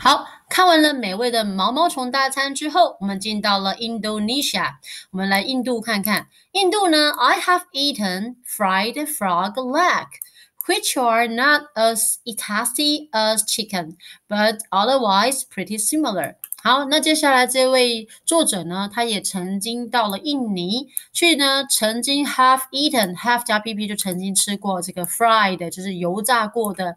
好看完了美味的毛毛虫大餐之后，我们进到了 Indonesia。我们来印度看看。印度呢，I have eaten fried frog leg，which are not as itasty as chicken，but otherwise pretty similar。好，那接下来这位作者呢，他也曾经到了印尼去呢，曾经 h a v e eaten h a v e 加 b b 就曾经吃过这个 fried，就是油炸过的。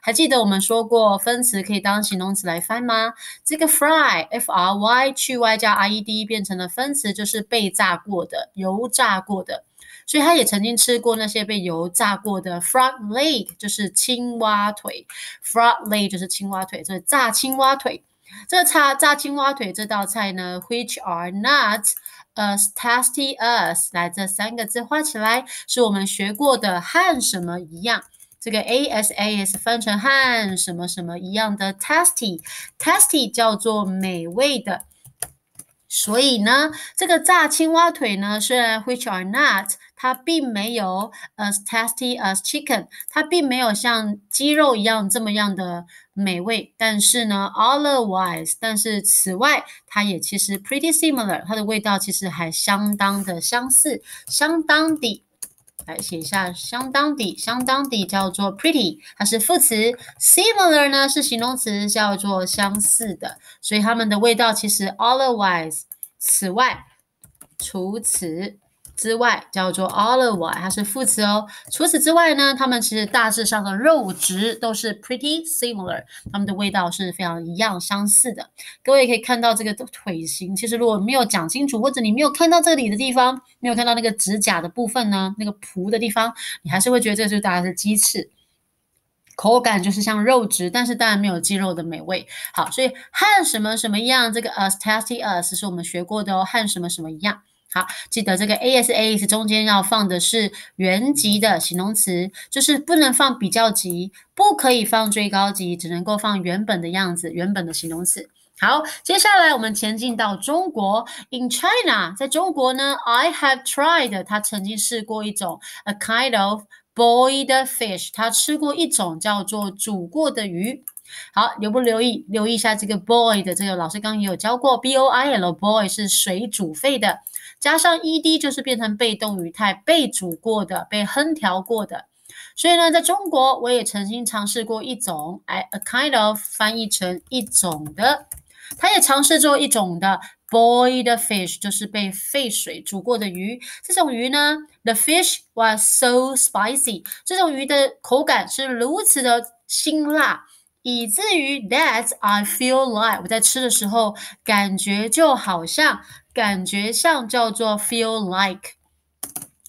还记得我们说过分词可以当形容词来翻吗？这个 fry f r y 去 y 加 r e d 变成了分词，就是被炸过的、油炸过的。所以他也曾经吃过那些被油炸过的 frog leg，就是青蛙腿。frog leg 就是青蛙腿，就是炸青蛙腿。这叉炸炸青蛙腿这道菜呢，which are not as tasty as 来这三个字画起来，是我们学过的和什么一样。这个 a s a s 分成和什么什么一样的 tasty，tasty 叫做美味的。所以呢，这个炸青蛙腿呢，虽然 which are not 它并没有 as tasty as chicken，它并没有像鸡肉一样这么样的美味。但是呢，otherwise，但是此外，它也其实 pretty similar，它的味道其实还相当的相似，相当的。来写一下，相当的，相当的叫做 pretty，它是副词；similar 呢是形容词，叫做相似的。所以它们的味道其实 otherwise，此外，除此。之外，叫做 o i v e r i s e 它是副词哦。除此之外呢，它们其实大致上的肉质都是 pretty similar，它们的味道是非常一样相似的。各位也可以看到这个腿型，其实如果没有讲清楚，或者你没有看到这里的地方，没有看到那个指甲的部分呢，那个蹼的地方，你还是会觉得这是大家是鸡翅。口感就是像肉质，但是当然没有鸡肉的美味。好，所以和什么什么样，这个 as tasty as 是我们学过的哦，和什么什么一样。好，记得这个 a s a s 中间要放的是原级的形容词，就是不能放比较级，不可以放最高级，只能够放原本的样子，原本的形容词。好，接下来我们前进到中国 in China，在中国呢，I have tried，他曾经试过一种 a kind of boiled fish，他吃过一种叫做煮过的鱼。好，留不留意？留意一下这个 boil 的这个老师刚也有教过，boil boil 是水煮沸的，加上 ed 就是变成被动语态，被煮过的，被烹调过的。所以呢，在中国我也曾经尝试过一种，哎，a kind of 翻译成一种的，他也尝试做一种的 boil the fish 就是被沸水煮过的鱼。这种鱼呢，the fish was so spicy，这种鱼的口感是如此的辛辣。以至于 that I feel like 我在吃的时候感觉就好像感觉像叫做 feel like。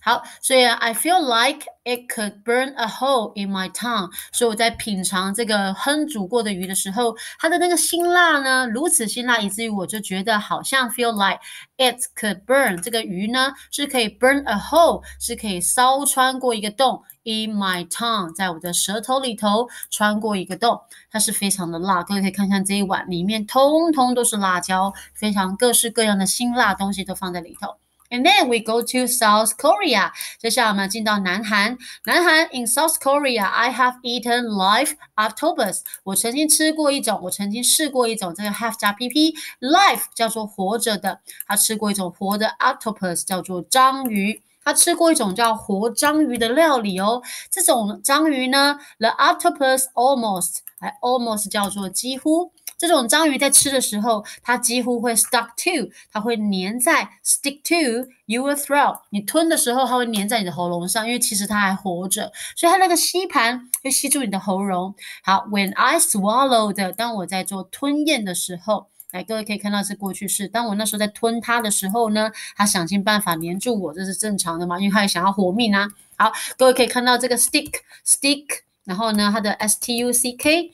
好，所以 I feel like it could burn a hole in my tongue。所以我在品尝这个烹煮过的鱼的时候，它的那个辛辣呢，如此辛辣，以至于我就觉得好像 feel like it could burn。这个鱼呢，是可以 burn a hole，是可以烧穿过一个洞 in my tongue，在我的舌头里头穿过一个洞。它是非常的辣，各位可以看看这一碗里面通通都是辣椒，非常各式各样的辛辣东西都放在里头。And then we go to South Korea. 接下来我们进到南韩。南韩 in South Korea, I have eaten live octopus. 我曾经吃过一种，我曾经试过一种，这个 have 加 pp live 叫做活着的。他吃过一种活的 octopus，叫做章鱼。他吃过一种叫活章鱼的料理哦。这种章鱼呢，the octopus almost 还 almost 叫做几乎。这种章鱼在吃的时候，它几乎会 stuck to，它会粘在 stick to your throat。你吞的时候，它会粘在你的喉咙上，因为其实它还活着，所以它那个吸盘会吸住你的喉咙。好，when I swallowed，当我在做吞咽的时候，来，各位可以看到是过去式。当我那时候在吞它的时候呢，它想尽办法粘住我，这是正常的嘛？因为它也想要活命啊。好，各位可以看到这个 stick stick，然后呢，它的 stuck。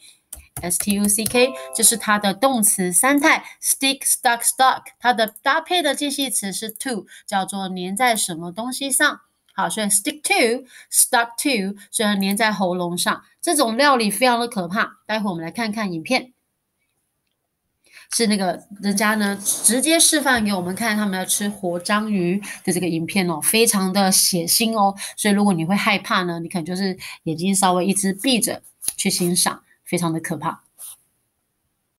Stuck，这是它的动词三态。Stick, stuck, stuck。它的搭配的介系词是 to，叫做粘在什么东西上。好，所以 stick to, stuck to，虽然粘在喉咙上，这种料理非常的可怕。待会儿我们来看看影片，是那个人家呢直接示范给我们看他们要吃活章鱼的这个影片哦，非常的血腥哦。所以如果你会害怕呢，你可能就是眼睛稍微一直闭着去欣赏。非常的可怕。